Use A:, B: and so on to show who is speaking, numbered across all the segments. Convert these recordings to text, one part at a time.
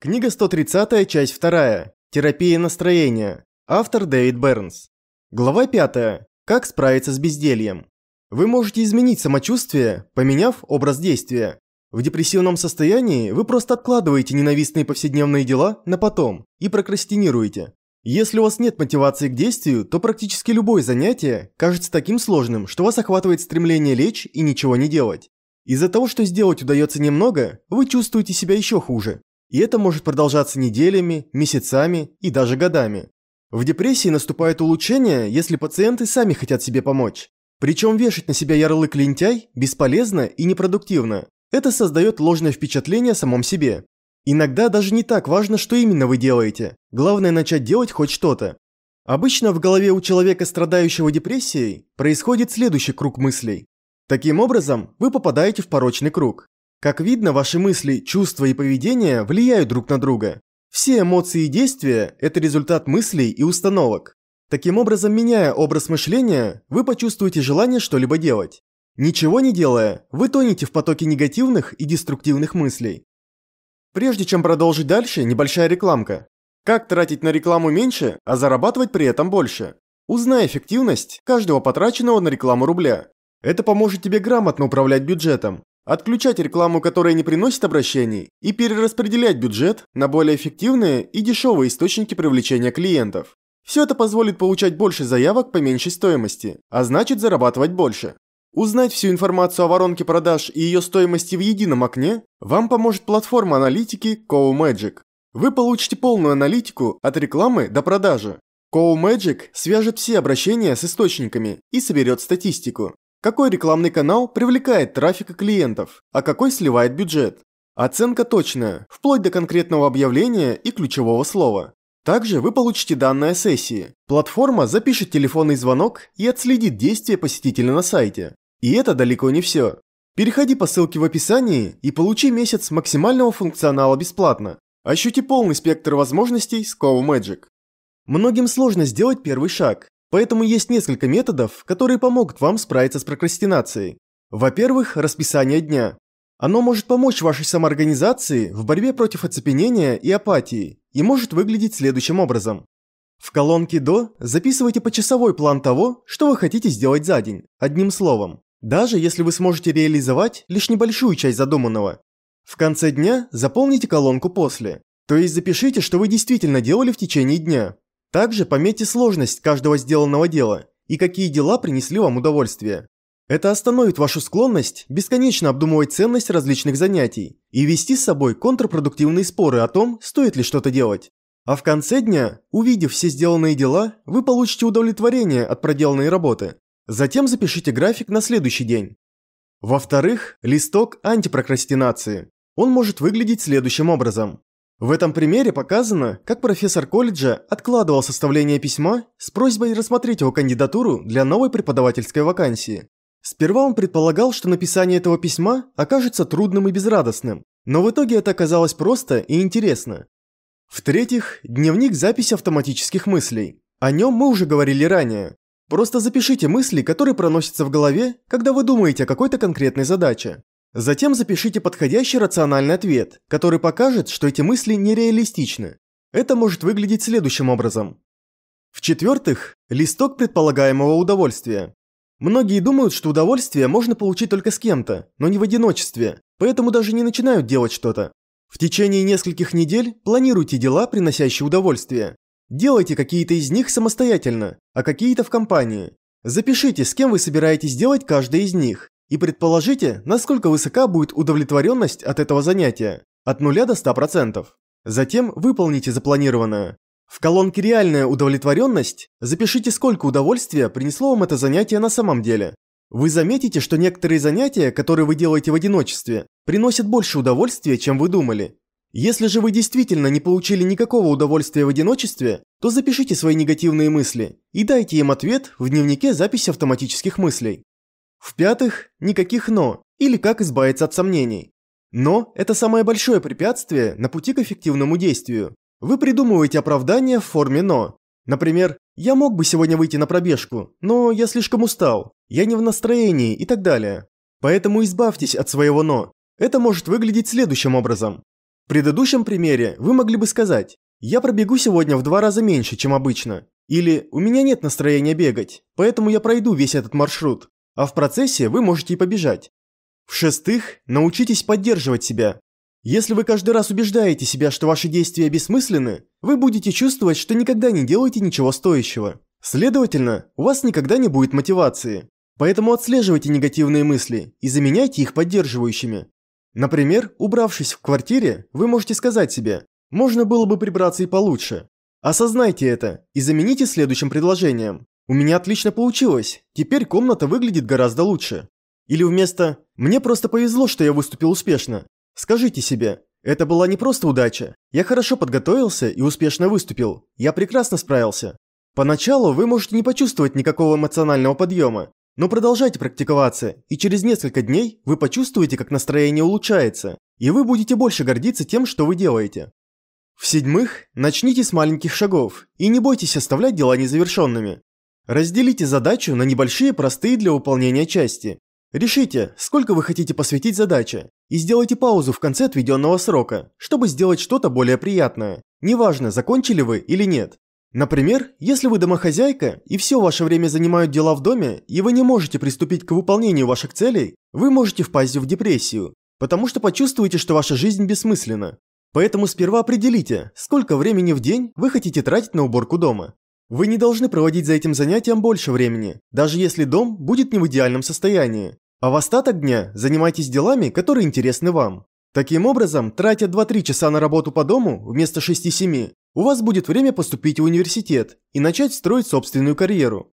A: Книга 130, часть 2. Терапия настроения. Автор Дэвид Бернс. Глава 5. Как справиться с бездельем. Вы можете изменить самочувствие, поменяв образ действия. В депрессивном состоянии вы просто откладываете ненавистные повседневные дела на потом и прокрастинируете. Если у вас нет мотивации к действию, то практически любое занятие кажется таким сложным, что вас охватывает стремление лечь и ничего не делать. Из-за того, что сделать удается немного, вы чувствуете себя еще хуже, и это может продолжаться неделями, месяцами и даже годами. В депрессии наступает улучшение, если пациенты сами хотят себе помочь. Причем вешать на себя ярлык лентяй бесполезно и непродуктивно. Это создает ложное впечатление о самом себе. Иногда даже не так важно, что именно вы делаете. Главное начать делать хоть что-то. Обычно в голове у человека, страдающего депрессией, происходит следующий круг мыслей. Таким образом, вы попадаете в порочный круг. Как видно, ваши мысли, чувства и поведение влияют друг на друга. Все эмоции и действия – это результат мыслей и установок. Таким образом, меняя образ мышления, вы почувствуете желание что-либо делать. Ничего не делая, вы тонете в потоке негативных и деструктивных мыслей. Прежде чем продолжить дальше, небольшая рекламка. Как тратить на рекламу меньше, а зарабатывать при этом больше? Узнай эффективность каждого потраченного на рекламу рубля. Это поможет тебе грамотно управлять бюджетом, отключать рекламу, которая не приносит обращений, и перераспределять бюджет на более эффективные и дешевые источники привлечения клиентов. Все это позволит получать больше заявок по меньшей стоимости, а значит зарабатывать больше. Узнать всю информацию о воронке продаж и ее стоимости в едином окне вам поможет платформа аналитики CoMagic. Вы получите полную аналитику от рекламы до продажи. CoMagic свяжет все обращения с источниками и соберет статистику. Какой рекламный канал привлекает трафик клиентов, а какой сливает бюджет? Оценка точная, вплоть до конкретного объявления и ключевого слова. Также вы получите данные о сессии. Платформа запишет телефонный звонок и отследит действия посетителя на сайте. И это далеко не все. Переходи по ссылке в описании и получи месяц максимального функционала бесплатно. Ощути полный спектр возможностей с Cow Magic. Многим сложно сделать первый шаг, Поэтому есть несколько методов, которые помогут вам справиться с прокрастинацией. Во-первых, расписание дня. Оно может помочь вашей самоорганизации в борьбе против оцепенения и апатии и может выглядеть следующим образом. В колонке «До» записывайте почасовой план того, что вы хотите сделать за день, одним словом, даже если вы сможете реализовать лишь небольшую часть задуманного. В конце дня заполните колонку «После», то есть запишите, что вы действительно делали в течение дня, также пометьте сложность каждого сделанного дела и какие дела принесли вам удовольствие. Это остановит вашу склонность бесконечно обдумывать ценность различных занятий и вести с собой контрпродуктивные споры о том, стоит ли что-то делать. А в конце дня, увидев все сделанные дела, вы получите удовлетворение от проделанной работы. Затем запишите график на следующий день. Во-вторых, листок антипрокрастинации. Он может выглядеть следующим образом. В этом примере показано, как профессор колледжа откладывал составление письма с просьбой рассмотреть его кандидатуру для новой преподавательской вакансии. Сперва он предполагал, что написание этого письма окажется трудным и безрадостным, но в итоге это оказалось просто и интересно. В-третьих, дневник записи автоматических мыслей. О нем мы уже говорили ранее. Просто запишите мысли, которые проносятся в голове, когда вы думаете о какой-то конкретной задаче. Затем запишите подходящий рациональный ответ, который покажет, что эти мысли нереалистичны. Это может выглядеть следующим образом. В-четвертых, листок предполагаемого удовольствия. Многие думают, что удовольствие можно получить только с кем-то, но не в одиночестве, поэтому даже не начинают делать что-то. В течение нескольких недель планируйте дела, приносящие удовольствие. Делайте какие-то из них самостоятельно, а какие-то в компании. Запишите, с кем вы собираетесь делать каждый из них, и предположите, насколько высока будет удовлетворенность от этого занятия, от 0 до 100%. Затем выполните запланированное. В колонке «Реальная удовлетворенность» запишите, сколько удовольствия принесло вам это занятие на самом деле. Вы заметите, что некоторые занятия, которые вы делаете в одиночестве, приносят больше удовольствия, чем вы думали. Если же вы действительно не получили никакого удовольствия в одиночестве, то запишите свои негативные мысли и дайте им ответ в дневнике записи автоматических мыслей. В-пятых, никаких «но» или как избавиться от сомнений. Но – это самое большое препятствие на пути к эффективному действию. Вы придумываете оправдание в форме «но». Например, «я мог бы сегодня выйти на пробежку, но я слишком устал, я не в настроении» и так далее. Поэтому избавьтесь от своего «но». Это может выглядеть следующим образом. В предыдущем примере вы могли бы сказать «я пробегу сегодня в два раза меньше, чем обычно» или «у меня нет настроения бегать, поэтому я пройду весь этот маршрут» а в процессе вы можете и побежать. В-шестых, научитесь поддерживать себя. Если вы каждый раз убеждаете себя, что ваши действия бессмысленны, вы будете чувствовать, что никогда не делаете ничего стоящего. Следовательно, у вас никогда не будет мотивации. Поэтому отслеживайте негативные мысли и заменяйте их поддерживающими. Например, убравшись в квартире, вы можете сказать себе «можно было бы прибраться и получше». Осознайте это и замените следующим предложением у меня отлично получилось. Теперь комната выглядит гораздо лучше. Или вместо «мне просто повезло, что я выступил успешно». Скажите себе, это была не просто удача. Я хорошо подготовился и успешно выступил. Я прекрасно справился. Поначалу вы можете не почувствовать никакого эмоционального подъема, но продолжайте практиковаться, и через несколько дней вы почувствуете, как настроение улучшается, и вы будете больше гордиться тем, что вы делаете. В-седьмых, начните с маленьких шагов, и не бойтесь оставлять дела незавершенными. Разделите задачу на небольшие простые для выполнения части. Решите, сколько вы хотите посвятить задаче, и сделайте паузу в конце отведенного срока, чтобы сделать что-то более приятное. Неважно, закончили вы или нет. Например, если вы домохозяйка и все ваше время занимают дела в доме, и вы не можете приступить к выполнению ваших целей, вы можете впасть в депрессию, потому что почувствуете, что ваша жизнь бессмысленна. Поэтому сперва определите, сколько времени в день вы хотите тратить на уборку дома. Вы не должны проводить за этим занятием больше времени, даже если дом будет не в идеальном состоянии. А в остаток дня занимайтесь делами, которые интересны вам. Таким образом, тратя 2-3 часа на работу по дому вместо 6-7, у вас будет время поступить в университет и начать строить собственную карьеру.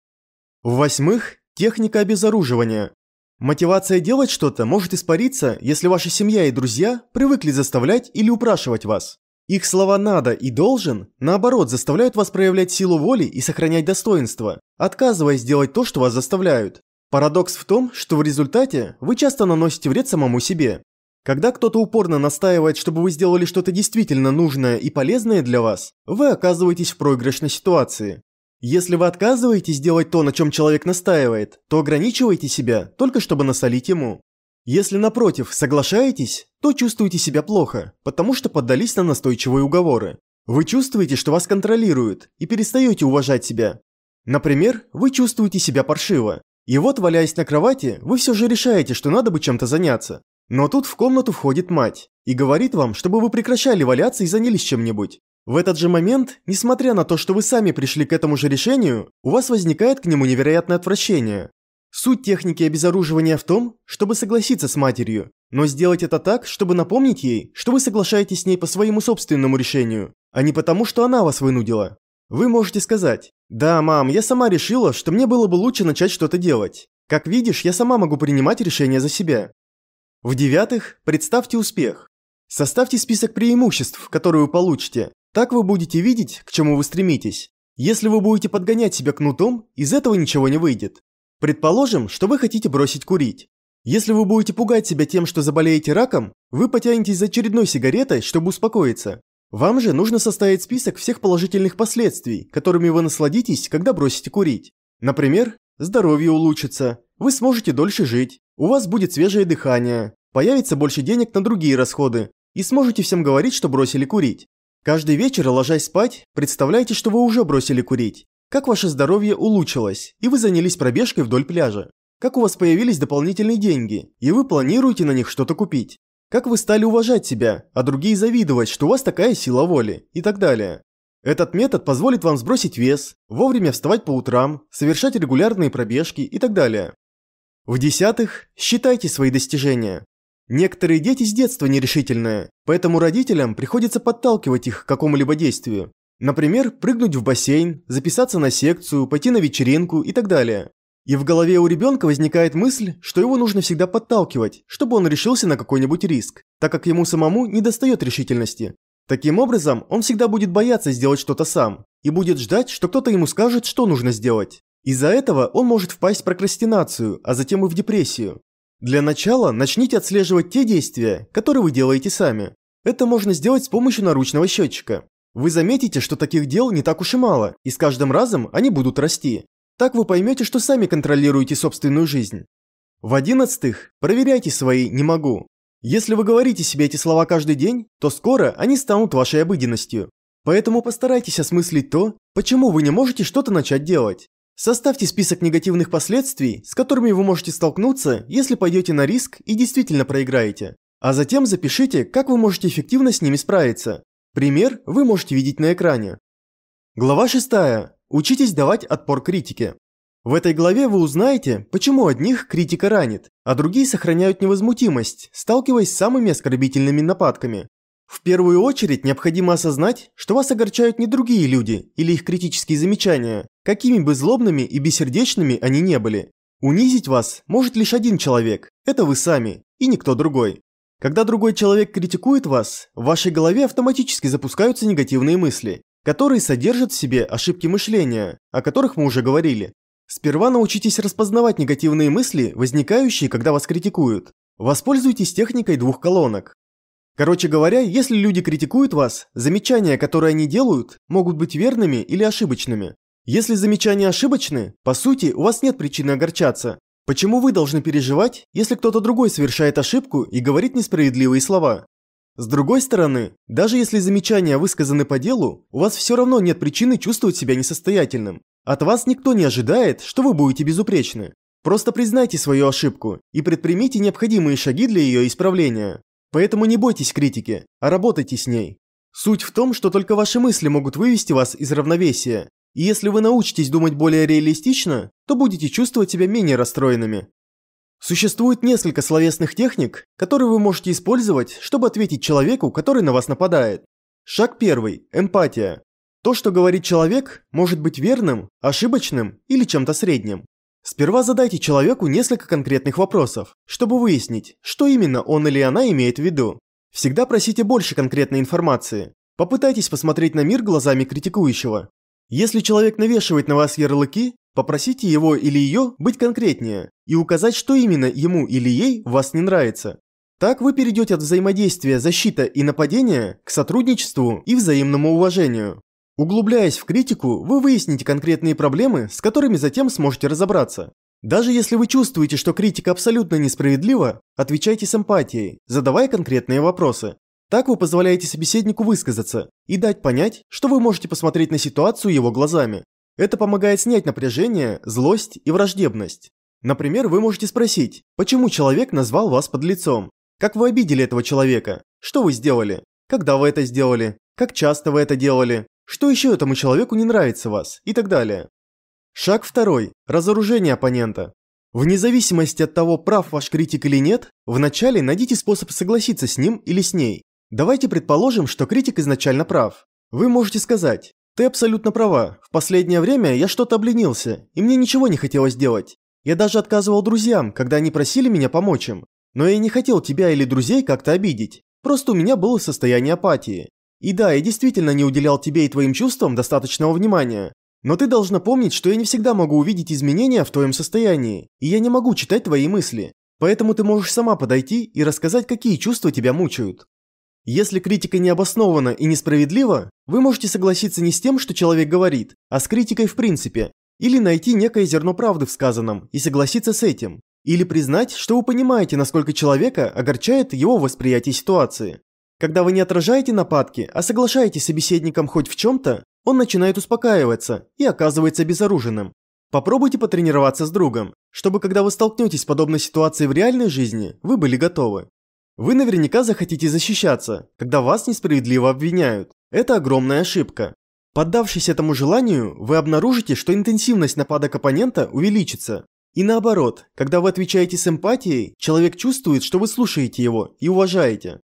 A: В-восьмых, техника обезоруживания. Мотивация делать что-то может испариться, если ваша семья и друзья привыкли заставлять или упрашивать вас. Их слова «надо» и «должен» наоборот заставляют вас проявлять силу воли и сохранять достоинство, отказываясь делать то, что вас заставляют. Парадокс в том, что в результате вы часто наносите вред самому себе. Когда кто-то упорно настаивает, чтобы вы сделали что-то действительно нужное и полезное для вас, вы оказываетесь в проигрышной ситуации. Если вы отказываетесь делать то, на чем человек настаивает, то ограничиваете себя, только чтобы насолить ему. Если, напротив, соглашаетесь, то чувствуете себя плохо, потому что поддались на настойчивые уговоры. Вы чувствуете, что вас контролируют, и перестаете уважать себя. Например, вы чувствуете себя паршиво. И вот, валяясь на кровати, вы все же решаете, что надо бы чем-то заняться. Но тут в комнату входит мать и говорит вам, чтобы вы прекращали валяться и занялись чем-нибудь. В этот же момент, несмотря на то, что вы сами пришли к этому же решению, у вас возникает к нему невероятное отвращение. Суть техники обезоруживания в том, чтобы согласиться с матерью, но сделать это так, чтобы напомнить ей, что вы соглашаетесь с ней по своему собственному решению, а не потому, что она вас вынудила. Вы можете сказать, «Да, мам, я сама решила, что мне было бы лучше начать что-то делать. Как видишь, я сама могу принимать решения за себя». В-девятых, представьте успех. Составьте список преимуществ, которые вы получите. Так вы будете видеть, к чему вы стремитесь. Если вы будете подгонять себя кнутом, из этого ничего не выйдет. Предположим, что вы хотите бросить курить. Если вы будете пугать себя тем, что заболеете раком, вы потянетесь за очередной сигаретой, чтобы успокоиться. Вам же нужно составить список всех положительных последствий, которыми вы насладитесь, когда бросите курить. Например, здоровье улучшится, вы сможете дольше жить, у вас будет свежее дыхание, появится больше денег на другие расходы, и сможете всем говорить, что бросили курить. Каждый вечер, ложась спать, представляйте, что вы уже бросили курить. Как ваше здоровье улучшилось, и вы занялись пробежкой вдоль пляжа? Как у вас появились дополнительные деньги, и вы планируете на них что-то купить? Как вы стали уважать себя, а другие завидовать, что у вас такая сила воли, и так далее. Этот метод позволит вам сбросить вес, вовремя вставать по утрам, совершать регулярные пробежки и так далее. В-десятых, считайте свои достижения. Некоторые дети с детства нерешительные, поэтому родителям приходится подталкивать их к какому-либо действию. Например, прыгнуть в бассейн, записаться на секцию, пойти на вечеринку и так далее. И в голове у ребенка возникает мысль, что его нужно всегда подталкивать, чтобы он решился на какой-нибудь риск, так как ему самому не достает решительности. Таким образом, он всегда будет бояться сделать что-то сам и будет ждать, что кто-то ему скажет, что нужно сделать. Из-за этого он может впасть в прокрастинацию, а затем и в депрессию. Для начала начните отслеживать те действия, которые вы делаете сами. Это можно сделать с помощью наручного счетчика. Вы заметите, что таких дел не так уж и мало, и с каждым разом они будут расти. Так вы поймете, что сами контролируете собственную жизнь. В одиннадцатых, проверяйте свои «не могу». Если вы говорите себе эти слова каждый день, то скоро они станут вашей обыденностью. Поэтому постарайтесь осмыслить то, почему вы не можете что-то начать делать. Составьте список негативных последствий, с которыми вы можете столкнуться, если пойдете на риск и действительно проиграете. А затем запишите, как вы можете эффективно с ними справиться. Пример вы можете видеть на экране. Глава 6. Учитесь давать отпор критике. В этой главе вы узнаете, почему одних критика ранит, а другие сохраняют невозмутимость, сталкиваясь с самыми оскорбительными нападками. В первую очередь необходимо осознать, что вас огорчают не другие люди или их критические замечания, какими бы злобными и бессердечными они не были. Унизить вас может лишь один человек, это вы сами и никто другой. Когда другой человек критикует вас, в вашей голове автоматически запускаются негативные мысли, которые содержат в себе ошибки мышления, о которых мы уже говорили. Сперва научитесь распознавать негативные мысли, возникающие, когда вас критикуют. Воспользуйтесь техникой двух колонок. Короче говоря, если люди критикуют вас, замечания, которые они делают, могут быть верными или ошибочными. Если замечания ошибочны, по сути, у вас нет причины огорчаться, Почему вы должны переживать, если кто-то другой совершает ошибку и говорит несправедливые слова? С другой стороны, даже если замечания высказаны по делу, у вас все равно нет причины чувствовать себя несостоятельным. От вас никто не ожидает, что вы будете безупречны. Просто признайте свою ошибку и предпримите необходимые шаги для ее исправления. Поэтому не бойтесь критики, а работайте с ней. Суть в том, что только ваши мысли могут вывести вас из равновесия, и если вы научитесь думать более реалистично, то будете чувствовать себя менее расстроенными. Существует несколько словесных техник, которые вы можете использовать, чтобы ответить человеку, который на вас нападает. Шаг первый – эмпатия. То, что говорит человек, может быть верным, ошибочным или чем-то средним. Сперва задайте человеку несколько конкретных вопросов, чтобы выяснить, что именно он или она имеет в виду. Всегда просите больше конкретной информации. Попытайтесь посмотреть на мир глазами критикующего, если человек навешивает на вас ярлыки, попросите его или ее быть конкретнее и указать, что именно ему или ей вас не нравится. Так вы перейдете от взаимодействия защита и нападения к сотрудничеству и взаимному уважению. Углубляясь в критику, вы выясните конкретные проблемы, с которыми затем сможете разобраться. Даже если вы чувствуете, что критика абсолютно несправедлива, отвечайте с эмпатией, задавая конкретные вопросы. Так вы позволяете собеседнику высказаться и дать понять, что вы можете посмотреть на ситуацию его глазами. Это помогает снять напряжение, злость и враждебность. Например, вы можете спросить, почему человек назвал вас под лицом? Как вы обидели этого человека? Что вы сделали? Когда вы это сделали? Как часто вы это делали? Что еще этому человеку не нравится вас? И так далее. Шаг второй. Разоружение оппонента. Вне зависимости от того, прав ваш критик или нет, вначале найдите способ согласиться с ним или с ней. Давайте предположим, что критик изначально прав. Вы можете сказать, ты абсолютно права, в последнее время я что-то обленился, и мне ничего не хотелось делать. Я даже отказывал друзьям, когда они просили меня помочь им. Но я не хотел тебя или друзей как-то обидеть. Просто у меня было состояние апатии. И да, я действительно не уделял тебе и твоим чувствам достаточного внимания. Но ты должна помнить, что я не всегда могу увидеть изменения в твоем состоянии, и я не могу читать твои мысли. Поэтому ты можешь сама подойти и рассказать, какие чувства тебя мучают. Если критика необоснована и несправедлива, вы можете согласиться не с тем, что человек говорит, а с критикой в принципе, или найти некое зерно правды в сказанном и согласиться с этим, или признать, что вы понимаете, насколько человека огорчает его восприятие ситуации. Когда вы не отражаете нападки, а соглашаетесь с собеседником хоть в чем-то, он начинает успокаиваться и оказывается безоруженным. Попробуйте потренироваться с другом, чтобы когда вы столкнетесь с подобной ситуацией в реальной жизни, вы были готовы. Вы наверняка захотите защищаться, когда вас несправедливо обвиняют. Это огромная ошибка. Поддавшись этому желанию, вы обнаружите, что интенсивность нападок оппонента увеличится. И наоборот, когда вы отвечаете с эмпатией, человек чувствует, что вы слушаете его и уважаете.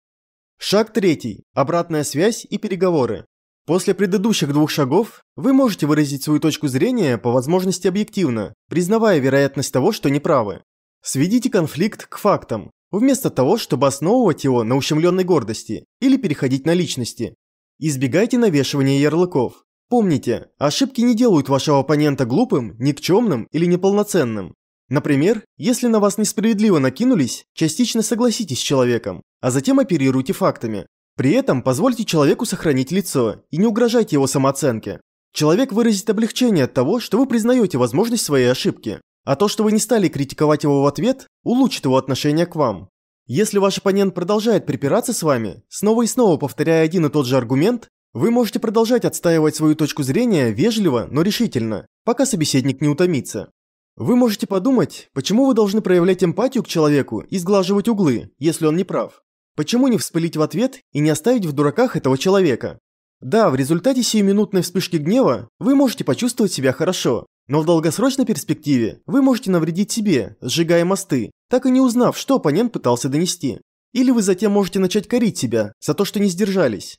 A: Шаг третий. Обратная связь и переговоры. После предыдущих двух шагов вы можете выразить свою точку зрения по возможности объективно, признавая вероятность того, что неправы. Сведите конфликт к фактам, вместо того, чтобы основывать его на ущемленной гордости или переходить на личности. Избегайте навешивания ярлыков. Помните, ошибки не делают вашего оппонента глупым, никчемным или неполноценным. Например, если на вас несправедливо накинулись, частично согласитесь с человеком, а затем оперируйте фактами. При этом позвольте человеку сохранить лицо и не угрожайте его самооценке. Человек выразит облегчение от того, что вы признаете возможность своей ошибки. А то, что вы не стали критиковать его в ответ, улучшит его отношение к вам. Если ваш оппонент продолжает припираться с вами, снова и снова повторяя один и тот же аргумент, вы можете продолжать отстаивать свою точку зрения вежливо, но решительно, пока собеседник не утомится. Вы можете подумать, почему вы должны проявлять эмпатию к человеку и сглаживать углы, если он не прав. Почему не вспылить в ответ и не оставить в дураках этого человека? Да, в результате сиюминутной вспышки гнева вы можете почувствовать себя хорошо, но в долгосрочной перспективе вы можете навредить себе, сжигая мосты, так и не узнав, что оппонент пытался донести. Или вы затем можете начать корить себя за то, что не сдержались.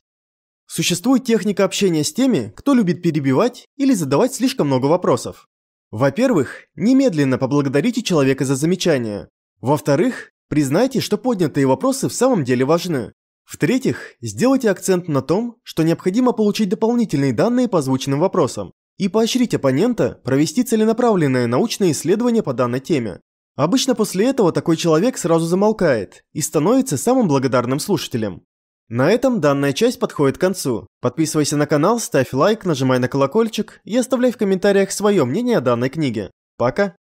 A: Существует техника общения с теми, кто любит перебивать или задавать слишком много вопросов. Во-первых, немедленно поблагодарите человека за замечание. Во-вторых, признайте, что поднятые вопросы в самом деле важны. В-третьих, сделайте акцент на том, что необходимо получить дополнительные данные по озвученным вопросам и поощрить оппонента провести целенаправленное научное исследование по данной теме. Обычно после этого такой человек сразу замолкает и становится самым благодарным слушателем. На этом данная часть подходит к концу. Подписывайся на канал, ставь лайк, нажимай на колокольчик и оставляй в комментариях свое мнение о данной книге. Пока!